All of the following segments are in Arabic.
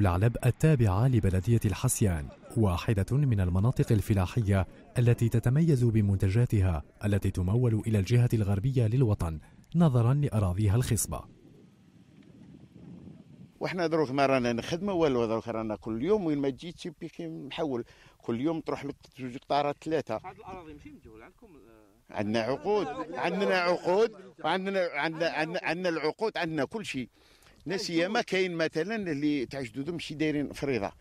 لعلب التابعة لبلدية الحسيان واحدة من المناطق الفلاحية التي تتميز بمنتجاتها التي تمول إلى الجهة الغربية للوطن نظرا لأراضيها الخصبة وحنا دروك ما رانا نخدموا والو دروك رانا كل يوم وين ما تجي تيبيكي محول كل يوم تروح لك جوج قطارات ثلاثه هاد الاراضي ماشي مجهول عندكم عندنا عقود عندنا عقود وعندنا عندنا عندنا العقود عندنا كل شيء لا سيما كاين مثلا اللي تاع جدودهم ماشي دايرين فريضه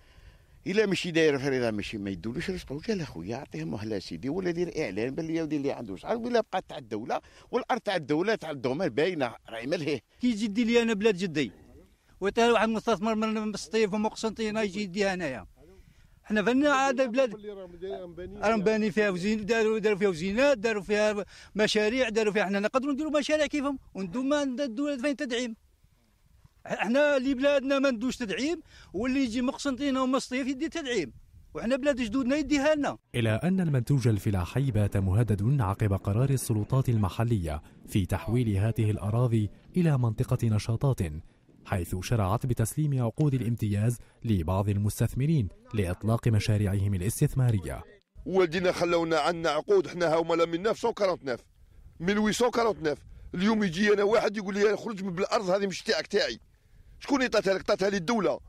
الا ماشي داير فريضه ماشي ما يدولوش رزقه قال اخويا اعطيه مهله سيدي ولا دير اعلان باللي ودي اللي عنده شعار ولا بقى تاع الدوله والارض تاع الدوله تاع الدومين باينه راهي ملهيه كي يجي يدي لي انا بلاد جدي وتا واحد مستثمر من السطيف قسنطينه يجي يديها هنايا حنا فنا عاد البلاد راهم باني فيها وزين داروا داروا فيها وزينات داروا فيها مشاريع داروا فيها حنا نقدروا نديروا مشاريع كيفهم وندوما الدوله فين تدعيم احنا اللي بلادنا ما ندوش تدعيم واللي يجي من قسنطينه ومصطيف يدي تدعيم وحنا بلاد جدودنا يديها لنا إلى أن المنتوج الفلاحي بات مهدد عقب قرار السلطات المحلية في تحويل هذه الأراضي إلى منطقة نشاطات حيث شرعت بتسليم عقود الامتياز لبعض المستثمرين لإطلاق مشاريعهم الاستثمارية والدينا خلونا عنا عقود احنا هما لا من 949 من 849 اليوم يجي انا واحد يقول لي خرج من الارض هذه مش تاعك تاعي شكون اللي عطاتها لك عطاتها لي الدوله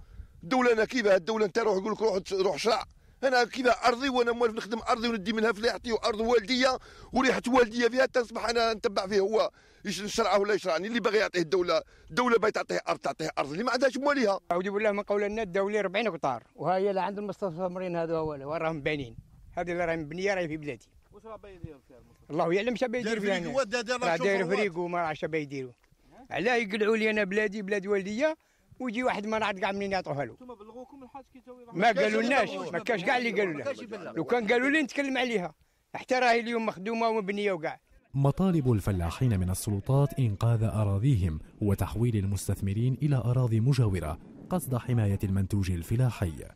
الدوله انا كيفاه الدوله انت روح يقول لك روح روح شرع انا كذا ارضي وانا موالف نخدم ارضي وندي منها فلاحتي وارض والديه وريحه والديه فيها تصبح انا نتبع فيه هو نشرعه ولا يشرعني اللي باغي يعطيه الدوله الدوله باغي تعطيه ارض تعطيه ارض اللي ما عندهاش مواليها اعوذ بالله من قول الناس الدوله 40 قطار وها هي عند المستثمرين هذا ولا وراهم بانين هذه اللي راهي مبنيه راهي في بلادي واش راه باين يدير فيها الله يعلم شنو باين يدير فيها راه داير فريق وما راهش باين يديروا علاه يقلعوا لي انا بلادي بلاد والديا ويجي واحد ما نعرف كاع منين يعطوها له انتم بلغوكم الحاج كي ما قالوا لناش ما كاش كاع اللي قالوا لنا لو كان قالوا لي نتكلم عليها حتى راهي اليوم مخدومه ومبنيه وكاع مطالب الفلاحين من السلطات إنقاذ أراضيهم وتحويل المستثمرين إلى أراضي مجاورة قصد حماية المنتوج الفلاحي